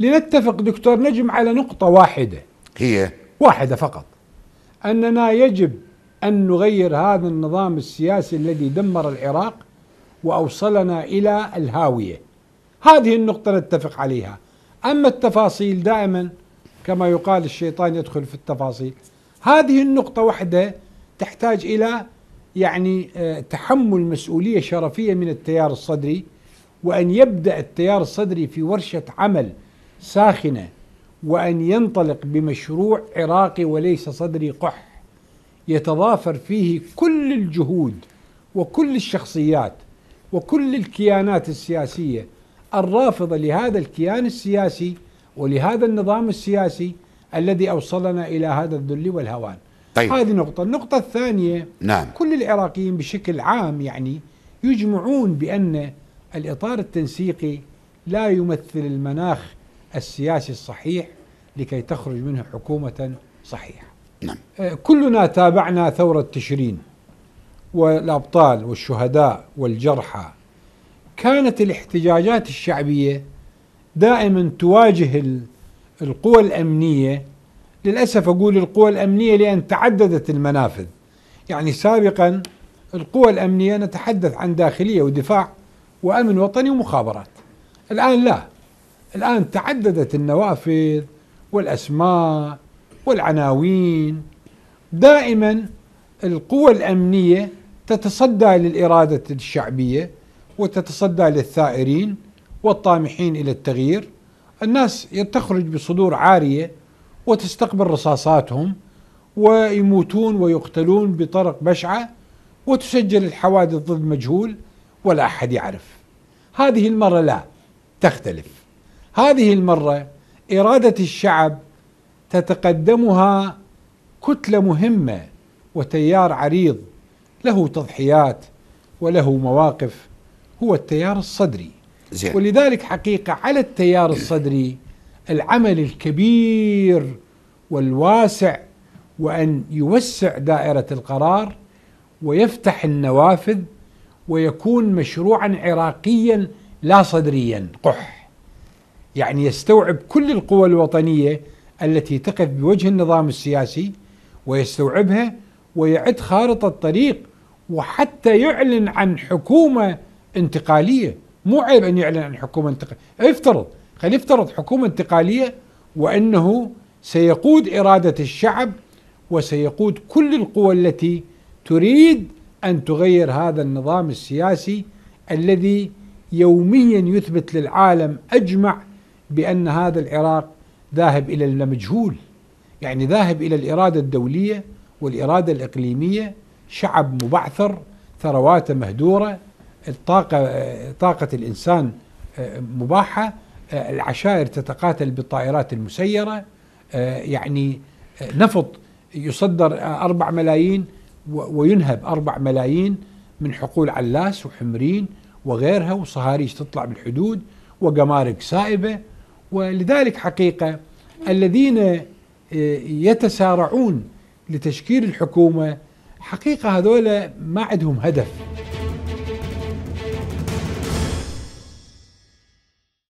لنتفق دكتور نجم على نقطة واحدة هي واحدة فقط أننا يجب أن نغير هذا النظام السياسي الذي دمر العراق وأوصلنا إلى الهاوية هذه النقطة نتفق عليها أما التفاصيل دائما كما يقال الشيطان يدخل في التفاصيل هذه النقطة وحدة تحتاج إلى يعني آه، تحمل مسؤولية شرفية من التيار الصدري وأن يبدأ التيار الصدري في ورشة عمل ساخنه وان ينطلق بمشروع عراقي وليس صدري قح يتضافر فيه كل الجهود وكل الشخصيات وكل الكيانات السياسيه الرافضه لهذا الكيان السياسي ولهذا النظام السياسي الذي اوصلنا الى هذا الذل والهوان. طيب. هذه نقطه، النقطه الثانيه نعم. كل العراقيين بشكل عام يعني يجمعون بان الاطار التنسيقي لا يمثل المناخ السياسي الصحيح لكي تخرج منه حكومة صحيحة نعم. آه، كلنا تابعنا ثورة تشرين والأبطال والشهداء والجرحى كانت الاحتجاجات الشعبية دائما تواجه القوى الأمنية للأسف أقول القوى الأمنية لأن تعددت المنافذ يعني سابقا القوى الأمنية نتحدث عن داخلية ودفاع وأمن وطني ومخابرات الآن لا الآن تعددت النوافذ والأسماء والعناوين دائما القوى الأمنية تتصدى للإرادة الشعبية وتتصدى للثائرين والطامحين إلى التغيير الناس تخرج بصدور عارية وتستقبل رصاصاتهم ويموتون ويقتلون بطرق بشعة وتسجل الحوادث ضد مجهول ولا أحد يعرف هذه المرة لا تختلف هذه المرة إرادة الشعب تتقدمها كتلة مهمة وتيار عريض له تضحيات وله مواقف هو التيار الصدري زين. ولذلك حقيقة على التيار الصدري العمل الكبير والواسع وأن يوسع دائرة القرار ويفتح النوافذ ويكون مشروعا عراقيا لا صدريا قح يعني يستوعب كل القوى الوطنية التي تقف بوجه النظام السياسي ويستوعبها ويعد خارطة طريق وحتى يعلن عن حكومة انتقالية مو عيب أن يعلن عن حكومة انتقالية افترض خلي يفترض حكومة انتقالية وأنه سيقود إرادة الشعب وسيقود كل القوى التي تريد أن تغير هذا النظام السياسي الذي يوميا يثبت للعالم أجمع بأن هذا العراق ذاهب إلى المجهول يعني ذاهب إلى الإرادة الدولية والإرادة الإقليمية شعب مبعثر ثرواته مهدورة الطاقة طاقة الإنسان آه، مباحة آه، العشائر تتقاتل بالطائرات المسيرة آه، يعني نفط يصدر أربع ملايين وينهب أربع ملايين من حقول علاس وحمرين وغيرها وصهاريج تطلع بالحدود وجمارك سائبة ولذلك حقيقة الذين آه، يتسارعون لتشكيل الحكومة حقيقة هذولا ما عندهم هدف